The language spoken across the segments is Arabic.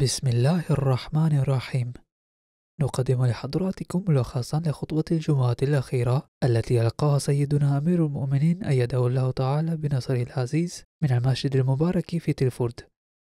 بسم الله الرحمن الرحيم نقدم لحضراتكم ملخصا لخطوة الجمعة الأخيرة التي ألقاها سيدنا أمير المؤمنين أيده الله تعالى بنصره العزيز من المسجد المبارك في تلفورد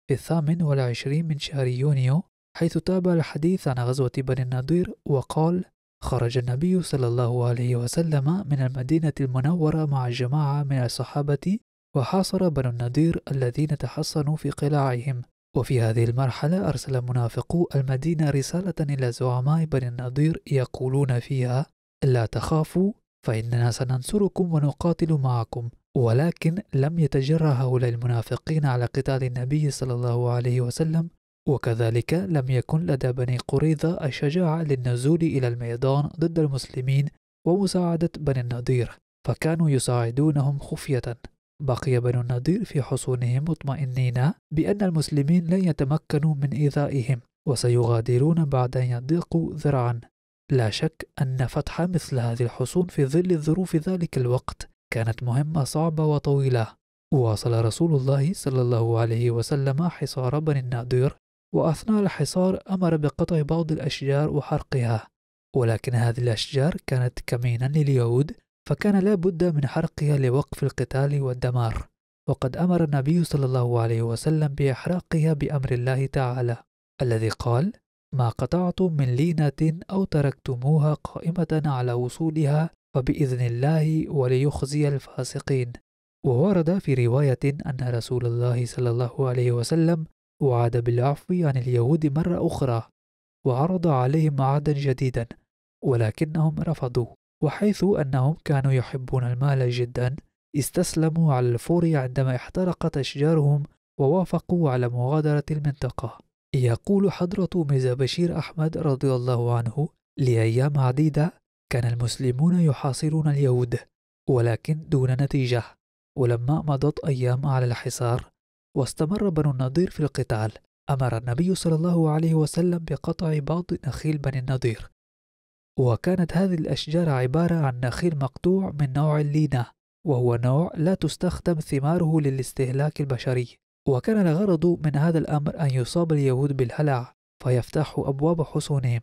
في الثامن والعشرين من شهر يونيو حيث تابع الحديث عن غزوة بني النضير وقال خرج النبي صلى الله عليه وسلم من المدينة المنورة مع جماعة من الصحابة وحاصر بنو النضير الذين تحصنوا في قلاعهم وفي هذه المرحلة أرسل منافقو المدينة رسالة إلى زعماء بني النضير يقولون فيها لا تخافوا فإننا سننصركم ونقاتل معكم ولكن لم يتجرأ هؤلاء المنافقين على قتال النبي صلى الله عليه وسلم وكذلك لم يكن لدى بني قريظة الشجاعة للنزول إلى الميدان ضد المسلمين ومساعدة بني النضير فكانوا يساعدونهم خفية بقي بنو النضير في حصونهم مطمئنين بأن المسلمين لن يتمكنوا من إيذائهم وسيغادرون بعد أن يضيقوا ذرعا لا شك أن فتح مثل هذه الحصون في ظل ظروف ذلك الوقت كانت مهمة صعبة وطويلة واصل رسول الله صلى الله عليه وسلم حصار بني النضير وأثناء الحصار أمر بقطع بعض الأشجار وحرقها ولكن هذه الأشجار كانت كمينا لليهود فكان لا بد من حرقها لوقف القتال والدمار وقد أمر النبي صلى الله عليه وسلم بإحراقها بأمر الله تعالى الذي قال ما قطعتم من لينة أو تركتموها قائمة على وصولها فبإذن الله وليخزي الفاسقين وورد في رواية أن رسول الله صلى الله عليه وسلم وعد بالعفو عن اليهود مرة أخرى وعرض عليهم عهدا جديدا ولكنهم رفضوا وحيث أنهم كانوا يحبون المال جدا استسلموا على الفور عندما احترقت أشجارهم ووافقوا على مغادرة المنطقة يقول حضرة ميزا بشير أحمد رضي الله عنه لأيام عديدة كان المسلمون يحاصرون اليهود ولكن دون نتيجة ولما مضت أيام على الحصار واستمر بنو النضير في القتال أمر النبي صلى الله عليه وسلم بقطع بعض نخيل بني النضير وكانت هذه الأشجار عبارة عن نخيل مقطوع من نوع اللينا وهو نوع لا تستخدم ثماره للاستهلاك البشري وكان الغرض من هذا الأمر أن يصاب اليهود بالهلع فيفتحوا أبواب حصونهم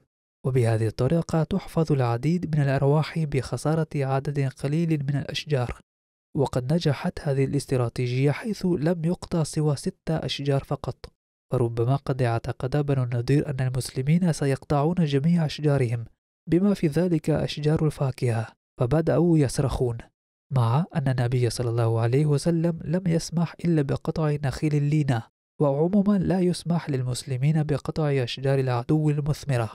وبهذه الطريقة تحفظ العديد من الأرواح بخسارة عدد قليل من الأشجار وقد نجحت هذه الاستراتيجية حيث لم يقطع سوى ستة أشجار فقط فربما قد اعتقد بنو النضير أن المسلمين سيقطعون جميع أشجارهم بما في ذلك أشجار الفاكهة فبدأوا يصرخون مع أن النبي صلى الله عليه وسلم لم يسمح إلا بقطع نخيل اللينة وعموما لا يسمح للمسلمين بقطع أشجار العدو المثمرة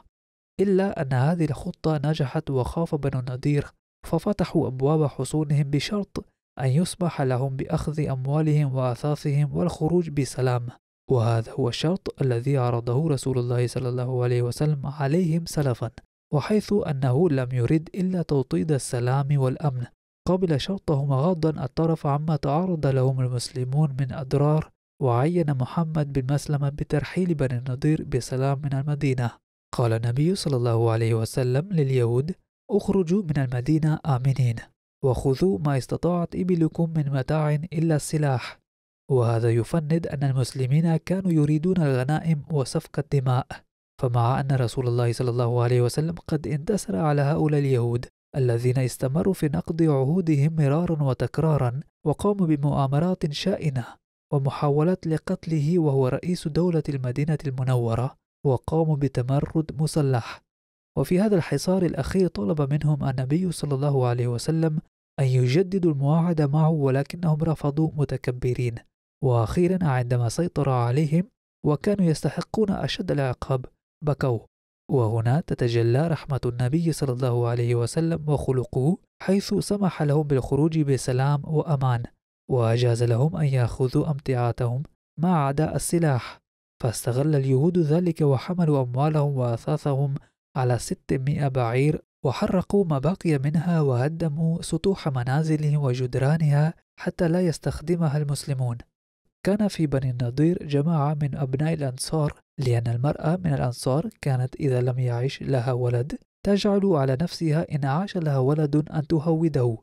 إلا أن هذه الخطة نجحت وخاف بنو النضير ففتحوا أبواب حصونهم بشرط أن يسمح لهم بأخذ أموالهم وأثاثهم والخروج بسلام وهذا هو الشرط الذي عرضه رسول الله صلى الله عليه وسلم عليهم سلفا وحيث أنه لم يرد إلا توطيد السلام والأمن قبل شرطه مغاضا الطرف عما تعرض لهم المسلمون من أضرار وعين محمد بن مسلمة بترحيل بني النضير بسلام من المدينة قال النبي صلى الله عليه وسلم لليهود اخرجوا من المدينة آمنين وخذوا ما استطاعت إبلكم من متاع إلا السلاح وهذا يفند أن المسلمين كانوا يريدون الغنائم وسفك الدماء فمع أن رسول الله صلى الله عليه وسلم قد انتصر على هؤلاء اليهود الذين استمروا في نقض عهودهم مرارا وتكرارا وقاموا بمؤامرات شائنة ومحاولات لقتله وهو رئيس دولة المدينة المنورة وقاموا بتمرد مسلح وفي هذا الحصار الأخير طلب منهم النبي صلى الله عليه وسلم أن يجددوا المواعدة معه ولكنهم رفضوا متكبرين وأخيرا عندما سيطر عليهم وكانوا يستحقون أشد العقاب بكوا وهنا تتجلى رحمة النبي صلى الله عليه وسلم وخلقه حيث سمح لهم بالخروج بسلام وأمان وأجاز لهم أن يأخذوا أمتعاتهم ما عدا السلاح فاستغل اليهود ذلك وحملوا أموالهم وأثاثهم على 600 بعير وحرقوا ما بقي منها وهدموا سطوح منازلهم وجدرانها حتى لا يستخدمها المسلمون كان في بني النضير جماعة من أبناء الأنصار لأن المرأة من الأنصار كانت إذا لم يعش لها ولد تجعل على نفسها إن عاش لها ولد أن تهوده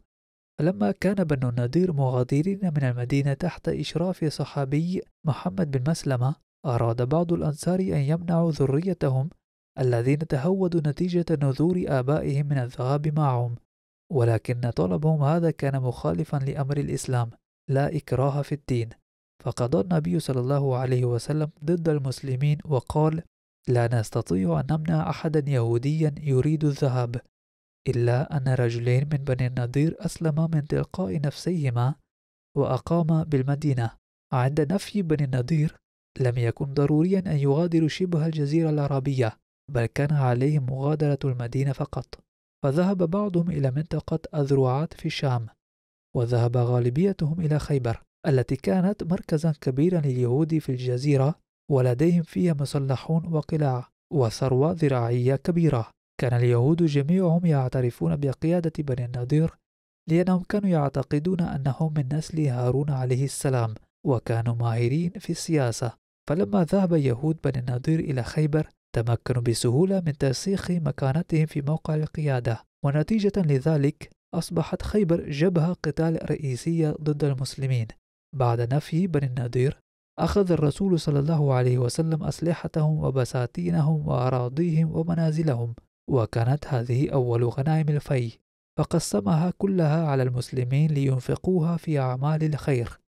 فلما كان بنو النضير مغادرين من المدينة تحت إشراف صحابي محمد بن مسلمة أراد بعض الأنصار أن يمنعوا ذريتهم الذين تهودوا نتيجة نذور آبائهم من الذهاب معهم ولكن طلبهم هذا كان مخالفا لأمر الإسلام لا إكراه في الدين فقضى النبي صلى الله عليه وسلم ضد المسلمين وقال لا نستطيع أن نمنع أحدا يهوديا يريد الذهاب إلا أن رجلين من بني النضير أسلما من تلقاء نفسيهما وأقاما بالمدينة عند نفي بني النضير لم يكن ضروريا أن يغادروا شبه الجزيرة العربية بل كان عليهم مغادرة المدينة فقط فذهب بعضهم إلى منطقة أذرعات في الشام وذهب غالبيتهم إلى خيبر التي كانت مركزا كبيرا لليهود في الجزيرة ولديهم فيها مسلحون وقلاع وثروة ذراعية كبيرة كان اليهود جميعهم يعترفون بقيادة بني النضير لأنهم كانوا يعتقدون أنهم من نسل هارون عليه السلام وكانوا ماهرين في السياسة فلما ذهب يهود بني النضير إلى خيبر تمكنوا بسهولة من ترسيخ مكانتهم في موقع القيادة ونتيجة لذلك أصبحت خيبر جبهة قتال رئيسية ضد المسلمين بعد نفي بني النضير أخذ الرسول صلى الله عليه وسلم أسلحتهم وبساتينهم وأراضيهم ومنازلهم وكانت هذه أول غنائم الفي فقسمها كلها على المسلمين لينفقوها في أعمال الخير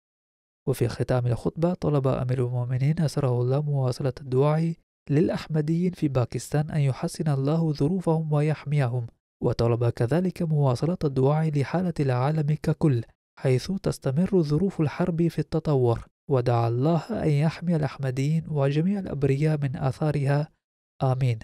وفي ختام الخطبة طلب أمير المؤمنين أسره الله مواصلة الدعاء للأحمديين في باكستان أن يحسن الله ظروفهم ويحميهم وطلب كذلك مواصلة الدعاء لحالة العالم ككل حيث تستمر ظروف الحرب في التطور ودعا الله أن يحمي الأحمديين وجميع الأبرياء من آثارها آمين